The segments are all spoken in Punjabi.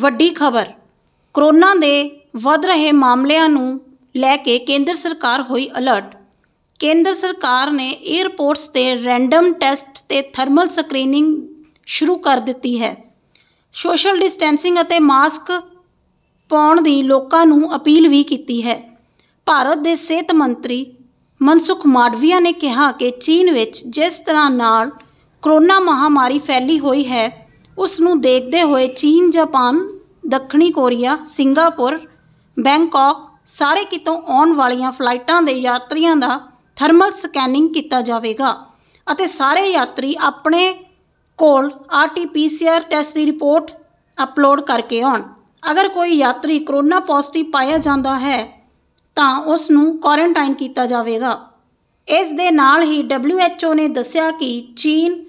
ਵੱਡੀ ਖਬਰ ਕਰੋਨਾ ਦੇ ਵੱਧ ਰਹੇ ਮਾਮਲਿਆਂ ਨੂੰ ਲੈ ਕੇ ਕੇਂਦਰ ਸਰਕਾਰ ਹੋਈ ਅਲਰਟ ਕੇਂਦਰ ਸਰਕਾਰ ਨੇ 에ਅਰਪੋਰਟਸ ਤੇ ਰੈਂਡਮ ਟੈਸਟ ਤੇ ਥਰਮਲ ਸਕਰੀਨਿੰਗ ਸ਼ੁਰੂ ਕਰ ਦਿੱਤੀ ਹੈ ਸੋਸ਼ਲ ਡਿਸਟੈਂਸਿੰਗ ਅਤੇ ਮਾਸਕ ਪਾਉਣ ਦੀ ਲੋਕਾਂ ਨੂੰ ਅਪੀਲ ਵੀ ਕੀਤੀ ਹੈ ਭਾਰਤ ਦੇ ਸਿਹਤ ਮੰਤਰੀ ਮਨਸੁਖ ਮਾਡਵੀਆ ਨੇ ਕਿਹਾ ਕਿ ਚੀਨ ਵਿੱਚ ਜਿਸ ਤਰ੍ਹਾਂ ਨਾਲ ਕਰੋਨਾ ਮਹਾਮਾਰੀ ਫੈਲੀ ਹੋਈ ਹੈ ਉਸ ਨੂੰ ਦੇਖਦੇ ਹੋਏ ਚੀਨ ਜਾਪਾਨ ਦੱਖਣੀ ਕੋਰੀਆ ਸਿੰਗਾਪੁਰ ਬੈਂਕਾਕ ਸਾਰੇ ਕਿਤੋਂ ਆਉਣ ਵਾਲੀਆਂ ਫਲਾਈਟਾਂ ਦੇ ਯਾਤਰੀਆਂ ਦਾ ਥਰਮਲ ਸਕੈਨਿੰਗ ਕੀਤਾ ਜਾਵੇਗਾ ਅਤੇ ਸਾਰੇ ਯਾਤਰੀ ਆਪਣੇ ਕੋਲ ਆਰਟੀਪੀਸੀਆਰ ਟੈਸਟ ਦੀ ਰਿਪੋਰਟ ਅਪਲੋਡ ਕਰਕੇ ਆਉਣ ਅਗਰ ਕੋਈ ਯਾਤਰੀ ਕਰੋਨਾ ਪੋਜ਼ਿਟਿਵ ਪਾਇਆ ਜਾਂਦਾ ਹੈ ਤਾਂ ਉਸ ਨੂੰ ਕੁਆਰੰਟਾਈਨ ਕੀਤਾ ਜਾਵੇਗਾ ਇਸ ਦੇ ਨਾਲ ਹੀ WHO ਨੇ ਦੱਸਿਆ ਕਿ ਚੀਨ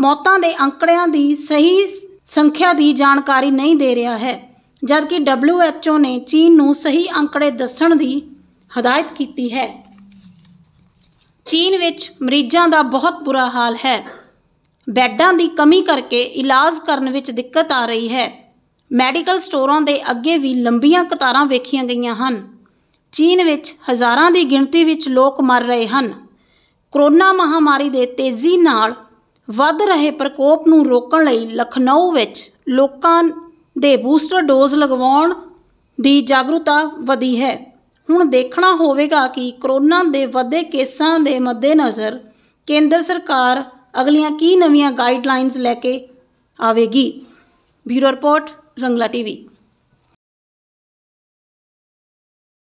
ਮੌਤਾਂ ਦੇ ਅੰਕੜਿਆਂ ਦੀ ਸਹੀ ਸੰਖਿਆ ਦੀ ਜਾਣਕਾਰੀ ਨਹੀਂ ਦੇ ਰਿਹਾ ਹੈ ਜਦਕਿ WHO ਨੇ ਚੀਨ ਨੂੰ ਸਹੀ ਅੰਕੜੇ ਦੱਸਣ ਦੀ ਹਦਾਇਤ ਕੀਤੀ ਹੈ ਚੀਨ ਵਿੱਚ ਮਰੀਜ਼ਾਂ ਦਾ ਬਹੁਤ ਬੁਰਾ ਹਾਲ ਹੈ ਬੈੱਡਾਂ ਦੀ ਕਮੀ ਕਰਕੇ ਇਲਾਜ ਕਰਨ ਵਿੱਚ ਦਿੱਕਤ ਆ ਰਹੀ ਹੈ ਮੈਡੀਕਲ ਸਟੋਰਾਂ ਦੇ ਅੱਗੇ ਵੀ ਲੰਬੀਆਂ ਕਤਾਰਾਂ ਵੇਖੀਆਂ ਗਈਆਂ ਹਨ ਚੀਨ ਵਿੱਚ ਹਜ਼ਾਰਾਂ ਦੀ ਗਿਣਤੀ ਵਿੱਚ ਲੋਕ ਮਰ ਰਹੇ ਹਨ ਕਰੋਨਾ ਮਹਾਮਾਰੀ ਦੇ ਤੇਜ਼ੀ ਨਾਲ ਵੱਧ ਰਹੇ ਪ੍ਰਕੋਪ ਨੂੰ ਰੋਕਣ ਲਈ ਲਖਨਊ ਵਿੱਚ ਲੋਕਾਂ ਦੇ ਬੂਸਟਰ ਡੋਜ਼ ਲਗਵਾਉਣ ਦੀ ਜਾਗਰੂਕਤਾ ਵਧੀ ਹੈ ਹੁਣ ਦੇਖਣਾ ਹੋਵੇਗਾ ਕਿ ਕਰੋਨਾ ਦੇ ਵੱਧੇ ਕੇਸਾਂ ਦੇ ਮੱਦੇਨਜ਼ਰ ਕੇਂਦਰ ਸਰਕਾਰ ਅਗਲੀਆਂ ਕੀ ਨਵੀਆਂ ਗਾਈਡਲਾਈਨਸ ਲੈ ਕੇ ਆਵੇਗੀ ਬਿਊਰੋ ਰਿਪੋਰਟ ਰੰਗਲਾ ਟੀਵੀ